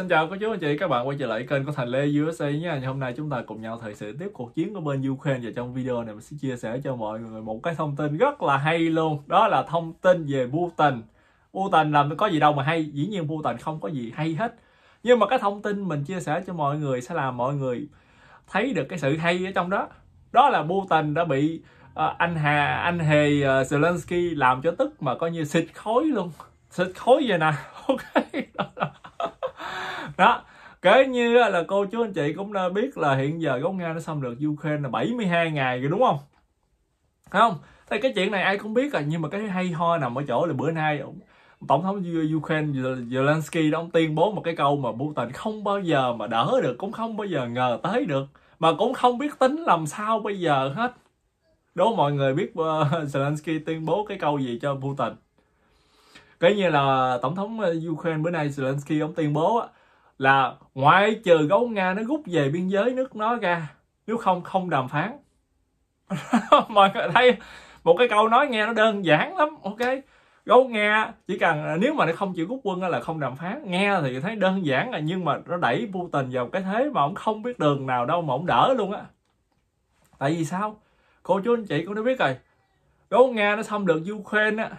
Xin chào các chú anh chị, các bạn quay trở lại kênh của Thành Lê USA nha. hôm nay chúng ta cùng nhau thời sự tiếp cuộc chiến của bên Ukraine và trong video này mình sẽ chia sẻ cho mọi người một cái thông tin rất là hay luôn. Đó là thông tin về Putin. Putin làm có gì đâu mà hay, dĩ nhiên Putin không có gì hay hết. Nhưng mà cái thông tin mình chia sẻ cho mọi người sẽ làm mọi người thấy được cái sự hay ở trong đó. Đó là Putin đã bị uh, anh Hà anh Hề uh, Zelensky làm cho tức mà coi như xịt khối luôn. Xịt khối vậy nè. Ok. Đó là đó kể như là cô chú anh chị cũng đã biết là hiện giờ gốc Nga nó xâm lược Ukraine là 72 ngày rồi đúng không Thấy không thì cái chuyện này ai cũng biết rồi nhưng mà cái hay ho nằm ở chỗ là bữa nay tổng thống Ukraine Zelensky đó ông tuyên bố một cái câu mà Putin không bao giờ mà đỡ được cũng không bao giờ ngờ tới được mà cũng không biết tính làm sao bây giờ hết đố mọi người biết uh, Zelensky tuyên bố cái câu gì cho Putin cái như là tổng thống ờ, Ukraine bữa nay Zelensky ông tuyên bố là ngoại trừ gấu Nga nó rút về biên giới nước nó ra nếu không không đàm phán mọi người thấy một cái câu nói nghe nó đơn giản lắm ok gấu Nga chỉ cần ờ, nếu mà nó không chịu rút quân là không đàm phán nghe thì thấy đơn giản là nhưng mà nó đẩy Putin vào cái thế mà ông không biết đường nào đâu mà ông đỡ luôn á tại vì sao cô chú anh chị cũng đã biết rồi gấu Nga nó xâm lược Ukraine á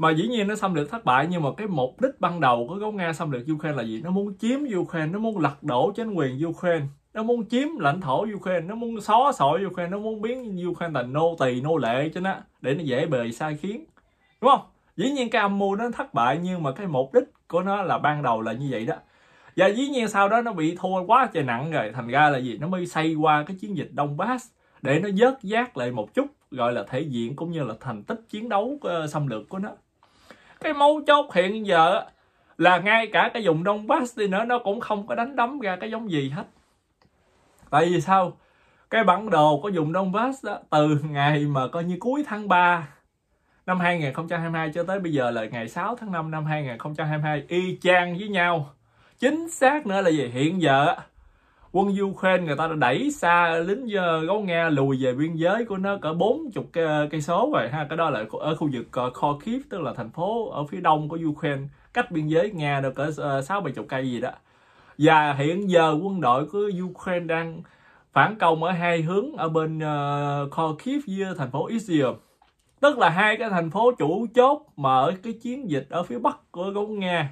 mà dĩ nhiên nó xâm lược thất bại nhưng mà cái mục đích ban đầu của gấu nga xâm lược ukraine là gì nó muốn chiếm ukraine nó muốn lật đổ chính quyền ukraine nó muốn chiếm lãnh thổ ukraine nó muốn xóa sổ ukraine nó muốn biến ukraine thành nô tỳ nô lệ cho nó để nó dễ bề sai khiến đúng không dĩ nhiên cái âm mưu nó thất bại nhưng mà cái mục đích của nó là ban đầu là như vậy đó và dĩ nhiên sau đó nó bị thua quá trời nặng rồi thành ra là gì nó mới xây qua cái chiến dịch donbass để nó dớt giác lại một chút gọi là thể diện cũng như là thành tích chiến đấu ờ, xâm lược của nó cái mấu chốt hiện giờ là ngay cả cái vùng Donbass đi nữa nó cũng không có đánh đấm ra cái giống gì hết tại vì sao cái bản đồ của vùng Donbass đó từ ngày mà coi như cuối tháng 3 năm 2022 cho tới bây giờ là ngày 6 tháng 5 năm 2022 y chang với nhau chính xác nữa là gì hiện giờ quân Ukraine người ta đã đẩy xa lính ờ, gấu Nga lùi về biên giới của nó cỡ 40 ờ, cây số rồi ha cái đó là ở khu vực ờ, Kharkiv tức là thành phố ở phía đông của Ukraine cách biên giới Nga được cỡ sáu bảy chục cây gì đó và hiện giờ quân đội của Ukraine đang phản công ở hai hướng ở bên Kharkiv với thành phố Izium tức là hai cái thành phố chủ chốt mà ở cái chiến dịch ở phía bắc của gấu Nga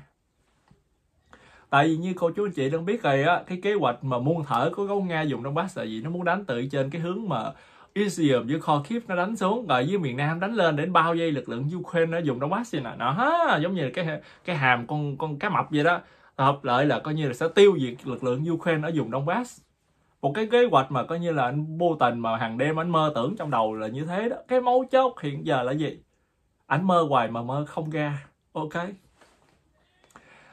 tại vì như cô chú anh chị đang biết rồi á cái kế hoạch mà muôn thở của gấu nga dùng đông bắc là gì nó muốn đánh từ trên cái hướng mà Isium với kiếp nó đánh xuống rồi với miền Nam đánh lên đến bao dây lực lượng Ukraine nó dùng đông Donbass vậy nè đó giống như cái cái hàm con con cá mập vậy đó hợp lợi là coi như là sẽ tiêu diệt lực lượng Ukraine ở vùng bắc một cái kế hoạch mà coi như là anh vô tình mà hàng đêm anh mơ tưởng trong đầu là như thế đó cái mấu chốt hiện giờ là gì anh mơ hoài mà mơ không ra ok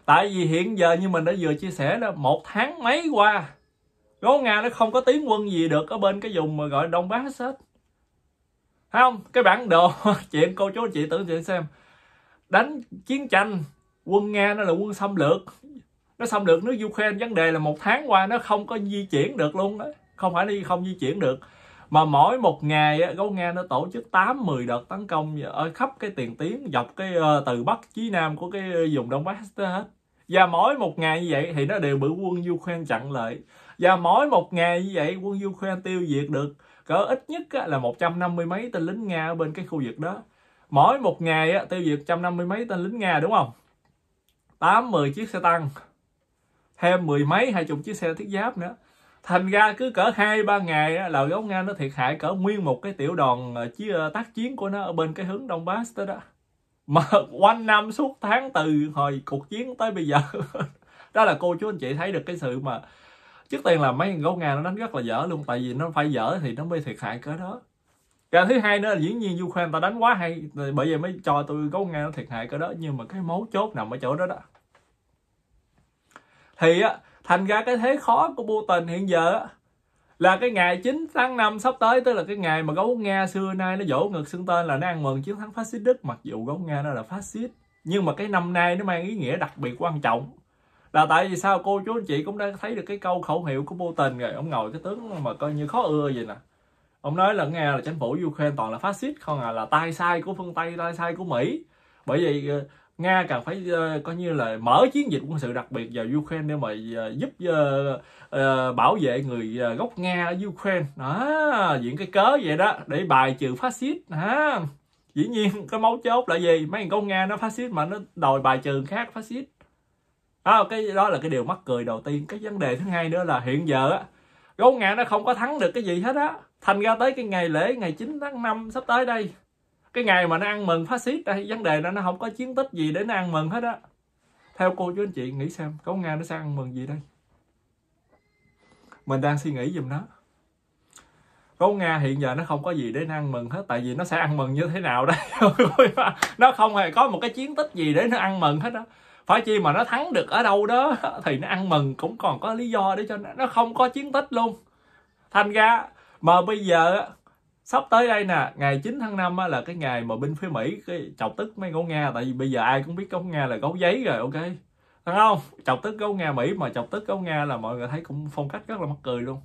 tại vì hiện giờ như mình đã vừa chia sẻ đó một tháng mấy qua gố nga nó không có tiến quân gì được ở bên cái vùng mà gọi đông bắc hết Thấy không cái bản đồ chuyện cô chú chị tưởng tượng xem đánh chiến tranh quân nga nó là quân xâm lược nó xâm lược nước ukraine vấn đề là một tháng qua nó không có di chuyển được luôn đó không phải đi không di chuyển được mà mỗi một ngày gấu nga nó tổ chức 8 10 đợt tấn công ở khắp cái tiền tuyến dọc cái ờ, từ bắc chí nam của cái ờ, vùng đông bắc hết và mỗi một ngày như vậy thì nó đều bị quân du khoan chặn lại và mỗi một ngày như vậy quân du khoan tiêu diệt được cỡ ít nhất là 150 mấy tên lính Nga ở bên cái khu vực đó mỗi một ngày tiêu diệt 150 mấy tên lính Nga đúng không 8 10 chiếc xe tăng thêm mười mấy hai chục chiếc xe thiết giáp nữa thành ra cứ cỡ hai ba ngày là gấu nga nó thiệt hại cỡ nguyên một cái tiểu đoàn ờ, ờ, tác chiến của nó ở bên cái hướng đông bắc đó đó mà quanh năm suốt tháng từ hồi cuộc chiến tới bây giờ đó là cô chú anh chị thấy được cái sự mà trước tiên là mấy gấu nga nó đánh rất là dở luôn tại vì nó phải dở thì nó mới thiệt hại cái đó cái thứ hai nữa là diễn viên Ukraine ta đánh quá hay bởi vì mới cho tôi gấu nga nó thiệt hại cái đó nhưng mà cái mấu chốt nằm ở chỗ đó đó thì á thành ra cái thế khó của Putin hiện giờ á là cái ngày 9 tháng 5 sắp tới tức là cái ngày mà gấu Nga xưa nay nó dỗ ngực xưng tên là nó ăn mừng chiến thắng phát xít Đức mặc dù gấu Nga nó là phát xít nhưng mà cái năm nay nó mang ý nghĩa đặc biệt quan trọng là tại vì sao cô chú anh chị cũng đã thấy được cái câu khẩu hiệu của Putin rồi ông ngồi cái tướng mà coi như khó ưa vậy nè ông nói là nghe là chính phủ Ukraine toàn là phát xít không à là tay sai của phương Tây tay sai của Mỹ bởi vì ờ, Nga càng phải uh, coi như là mở chiến dịch quân sự đặc biệt vào Ukraine để mà uh, giúp uh, uh, bảo vệ người uh, gốc Nga ở Ukraine đó diễn cái cớ vậy đó để bài trừ phát xít dĩ nhiên cái máu chốt là gì mấy thằng con Nga nó phát xít mà nó đòi bài trừ khác phát xít à, cái đó là cái điều mắc cười đầu tiên cái vấn đề thứ hai nữa là hiện giờ á gấu Nga nó không có thắng được cái gì hết á thành ra tới cái ngày lễ ngày 9 tháng 5 sắp tới đây cái ngày mà nó ăn mừng phát xít đây vấn đề là nó không có chiến tích gì để nó ăn mừng hết á theo cô chú anh chị nghĩ xem cấu nga nó sẽ ăn mừng gì đây mình đang suy nghĩ giùm nó cấu nga hiện giờ nó không có gì để nó ăn mừng hết tại vì nó sẽ ăn mừng như thế nào đây nó không hề có một cái chiến tích gì để nó ăn mừng hết đó phải chi mà nó thắng được ở đâu đó thì nó ăn mừng cũng còn có lý do để cho nó, nó không có chiến tích luôn thành ra mà bây giờ sắp tới đây nè ngày 9 tháng 5 á, là cái ngày mà binh phía Mỹ cái chọc tức mấy gấu Nga tại vì bây giờ ai cũng biết gấu Nga là gấu giấy rồi ok đúng không chọc tức gấu Nga Mỹ mà chọc tức gấu Nga là mọi người thấy cũng phong cách rất là mắc cười luôn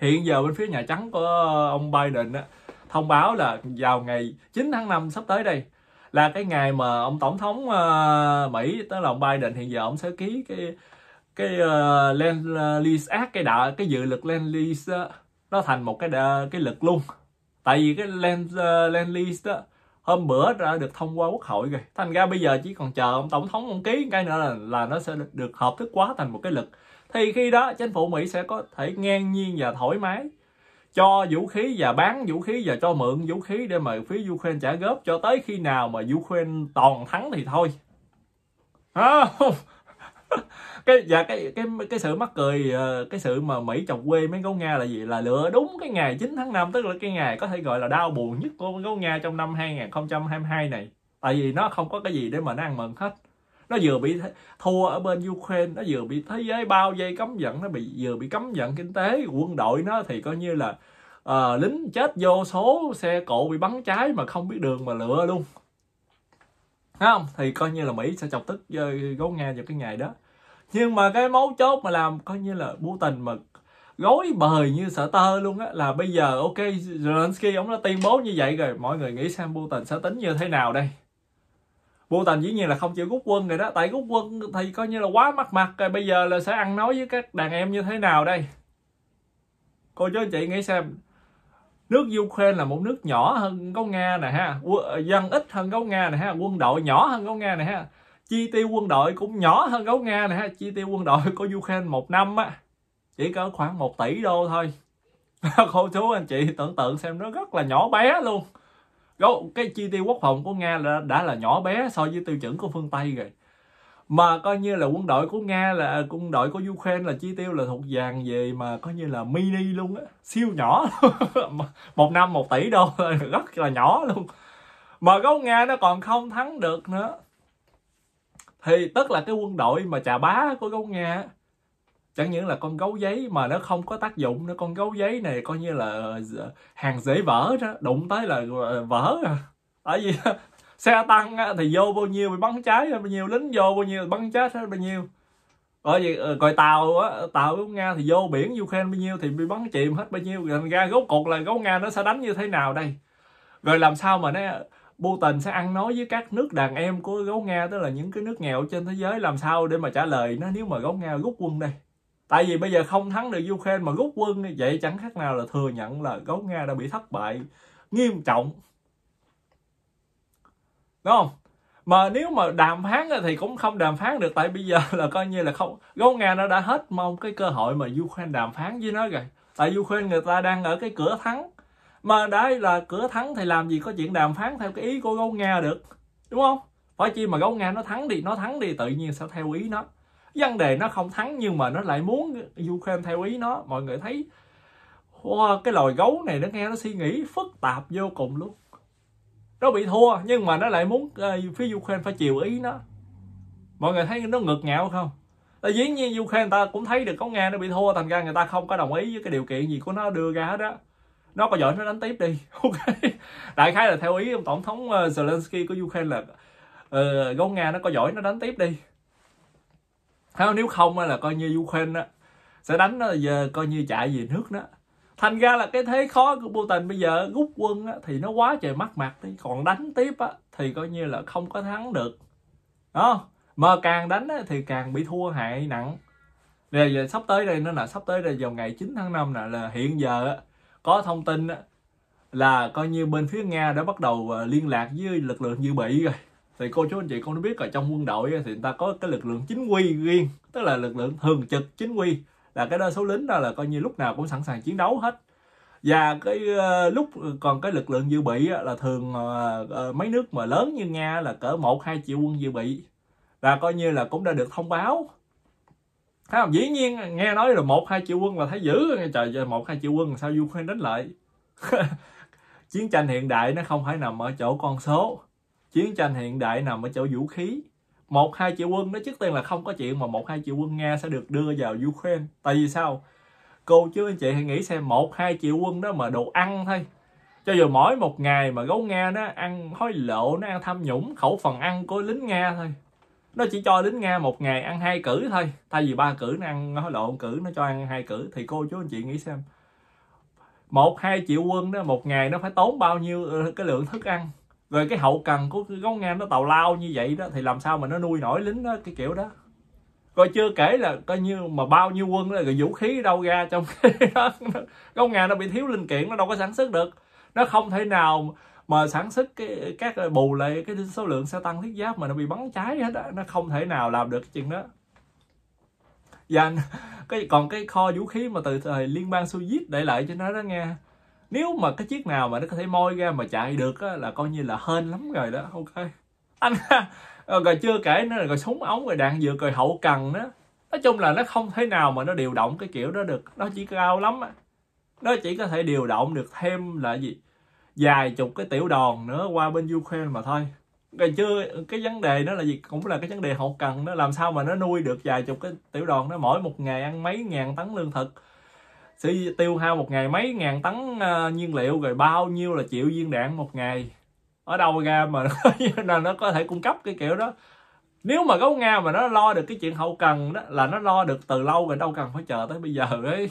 hiện giờ bên phía Nhà Trắng của ông Biden á, thông báo là vào ngày 9 tháng 5 sắp tới đây là cái ngày mà ông tổng thống uh, Mỹ tức là ông Biden hiện giờ ông sẽ ký cái cái uh, Lease Act cái đạo cái dự luật Land Lease uh, nó thành một cái cái lực luôn tại vì cái land uh, land lease đó hôm bữa đã được thông qua quốc hội rồi thành ra bây giờ chỉ còn chờ ông tổng thống ông ký cái nữa là, là nó sẽ được hợp thức hóa thành một cái lực thì khi đó chính phủ mỹ sẽ có thể ngang nhiên và thoải mái cho vũ khí và bán vũ khí và cho mượn vũ khí để mà phía Ukraine trả góp cho tới khi nào mà Ukraine toàn thắng thì thôi. À, cái dạ cái cái cái sự mắc cười ờ, cái sự mà mỹ chọc quê mấy gấu nga là gì là lựa đúng cái ngày 9 tháng 5 tức là cái ngày có thể gọi là đau buồn nhất của gấu nga trong năm 2022 này tại vì nó không có cái gì để mà nó ăn mừng hết nó vừa bị thua ở bên Ukraine nó vừa bị thế giới bao dây cấm vận nó bị vừa bị cấm vận kinh tế quân đội nó thì coi như là uh, lính chết vô số xe cộ bị bắn cháy mà không biết đường mà lựa luôn Thấy không? Thì coi như là Mỹ sẽ chọc tức ờ, gấu Nga vào cái ngày đó. Nhưng mà cái mấu chốt mà làm coi như là tình mà gối bời như sợ tơ luôn á là bây giờ ok Zelensky ông đã tuyên bố như vậy rồi mọi người nghĩ xem tình sẽ tính như thế nào đây tình dĩ nhiên là không chịu rút quân rồi đó tại rút quân thì coi như là quá mắc mặt rồi bây giờ là sẽ ăn nói với các đàn em như thế nào đây cô chú anh chị nghĩ xem nước Ukraine là một nước nhỏ hơn có Nga nè ha dân ít hơn có Nga nè ha quân đội nhỏ hơn có Nga nè ha chi tiêu quân đội cũng nhỏ hơn gấu Nga nè ha chi tiêu quân đội của Ukraine một năm á chỉ có khoảng 1 tỷ đô thôi cô chú anh chị tưởng tượng xem nó rất là nhỏ bé luôn cái chi tiêu quốc phòng của Nga là, đã là nhỏ bé so với tiêu chuẩn của phương Tây rồi mà coi như là quân đội của nga là quân đội của ukraine là chi tiêu là thuộc vàng về mà coi như là mini luôn á siêu nhỏ một năm một tỷ đô rất là nhỏ luôn mà gấu nga nó còn không thắng được nữa thì tức là cái quân đội mà chà bá của gấu nga chẳng những là con gấu giấy mà nó không có tác dụng nữa con gấu giấy này coi như là ờ, hàng dễ vỡ đó đụng tới là ờ, vỡ à tại vì xe tăng thì vô bao nhiêu bị bắn cháy bao nhiêu lính vô bao nhiêu bắn chết bao nhiêu rồi vì ờ, coi tàu á tàu của nga thì vô biển ukraine bao nhiêu thì bị bắn chìm hết bao nhiêu thành ra gốc cột là gấu nga nó sẽ đánh như thế nào đây rồi làm sao mà nó Putin sẽ ăn nói với các nước đàn em của gấu Nga tức là những cái nước nghèo trên thế giới làm sao để mà trả lời nó nếu mà gấu Nga rút quân đây tại vì bây giờ không thắng được Ukraine mà rút quân vậy chẳng khác nào là thừa nhận là gấu Nga đã bị thất bại nghiêm trọng đúng không mà nếu mà đàm phán thì cũng không đàm phán được tại bây giờ là coi như là không gấu nga nó đã hết mong cái cơ hội mà ukraine đàm phán với nó rồi tại ukraine người ta đang ở cái cửa thắng mà đây là cửa thắng thì làm gì có chuyện đàm phán theo cái ý của gấu nga được đúng không phải chi mà gấu nga nó thắng đi nó thắng đi tự nhiên sẽ theo ý nó vấn đề nó không thắng nhưng mà nó lại muốn ukraine theo ý nó mọi người thấy wow, cái loài gấu này nó nghe nó suy nghĩ phức tạp vô cùng luôn nó bị thua nhưng mà nó lại muốn uh, phía Ukraine phải chiều ý nó mọi người thấy nó ngược ngạo không là dĩ nhiên Ukraine người ta cũng thấy được có Nga nó bị thua thành ra người ta không có đồng ý với cái điều kiện gì của nó đưa ra hết đó nó có giỏi nó đánh tiếp đi ok đại khái là theo ý ông tổng thống ờ, Zelensky của Ukraine là uh, ờ, gấu Nga nó có giỏi nó đánh tiếp đi Thấy không? nếu không là coi như Ukraine đó, sẽ đánh nó giờ coi như chạy về nước đó thành ra là cái thế khó của Putin bây giờ rút quân á, thì nó quá trời mắc mặt đi còn đánh tiếp á, thì coi như là không có thắng được đó mà càng đánh á, thì càng bị thua hại nặng bây giờ sắp tới đây nó là sắp tới đây vào ngày 9 tháng 5 nè là hiện giờ á, có thông tin á, là coi như bên phía Nga đã bắt đầu ờ, liên lạc với lực lượng dự bị rồi thì cô chú anh chị con biết là trong quân đội thì người ta có cái lực lượng chính quy riêng tức là lực lượng thường trực chính quy là cái đơn số lính đó là coi như lúc nào cũng sẵn sàng chiến đấu hết và cái ờ, lúc còn cái lực lượng dự bị là thường ờ, ờ, mấy nước mà lớn như nga là cỡ một hai triệu quân dự bị là coi như là cũng đã được thông báo thấy không dĩ nhiên nghe nói là một hai triệu quân là thấy dữ trời trời một hai triệu quân sao ukraine đánh lại chiến tranh hiện đại nó không phải nằm ở chỗ con số chiến tranh hiện đại nằm ở chỗ vũ khí một hai triệu quân đó trước tiên là không có chuyện mà một hai triệu quân nga sẽ được đưa vào ukraine tại vì sao cô chú anh chị hãy nghĩ xem một hai triệu quân đó mà đồ ăn thôi cho dù mỗi một ngày mà gấu nga nó ăn hối lộ nó ăn tham nhũng khẩu phần ăn của lính nga thôi nó chỉ cho lính nga một ngày ăn hai cử thôi thay vì ba cử nó ăn hối lộ cử nó cho ăn hai cử thì cô chú anh chị nghĩ xem một hai triệu quân đó một ngày nó phải tốn bao nhiêu ờ, cái lượng thức ăn rồi cái hậu cần của gấu ngang nó tào lao như vậy đó thì làm sao mà nó nuôi nổi lính đó cái kiểu đó coi chưa kể là coi như mà bao nhiêu quân đó, rồi vũ khí đâu ra trong cái gấu ngang nó bị thiếu linh kiện nó đâu có sản xuất được nó không thể nào mà sản xuất cái các bù lại cái số lượng xe tăng thiết giáp mà nó bị bắn cháy hết đó nó không thể nào làm được cái chuyện đó và cái còn cái kho vũ khí mà từ thời liên bang xô viết để lại cho nó đó nghe nếu mà cái chiếc nào mà nó có thể moi ra mà chạy được á, là coi như là hên lắm rồi đó ok anh ờ, rồi chưa kể nó là rồi súng ống rồi đạn dược rồi hậu cần đó nói chung là nó không thể nào mà nó điều động cái kiểu đó được nó chỉ cao lắm á nó chỉ có thể điều động được thêm là gì vài chục cái tiểu đòn nữa qua bên Ukraine mà thôi rồi chưa cái vấn đề đó là gì cũng là cái vấn đề hậu cần nó làm sao mà nó nuôi được vài chục cái tiểu đoàn nó mỗi một ngày ăn mấy ngàn tấn lương thực sẽ tiêu hao một ngày mấy ngàn tấn ờ, nhiên liệu rồi bao nhiêu là triệu viên đạn một ngày ở đâu ra mà nó, nó có thể cung cấp cái kiểu đó nếu mà gấu nga mà nó lo được cái chuyện hậu cần đó là nó lo được từ lâu rồi đâu cần phải chờ tới bây giờ ấy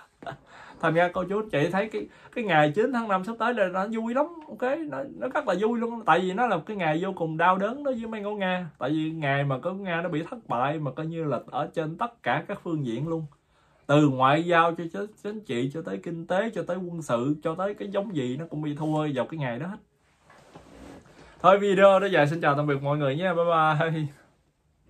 thành ra cô chú chị thấy cái cái ngày 9 tháng 5 sắp tới là nó vui lắm ok nó, nó rất là vui luôn tại vì nó là cái ngày vô cùng đau đớn đối với mấy ngô nga tại vì ngày mà có nga nó bị thất bại mà coi như là ở trên tất cả các phương diện luôn từ ngoại giao cho chính trị cho tới kinh tế cho tới quân sự cho tới cái giống gì nó cũng bị thua vào cái ngày đó hết thôi video đó dài xin chào tạm biệt mọi người nha bye bye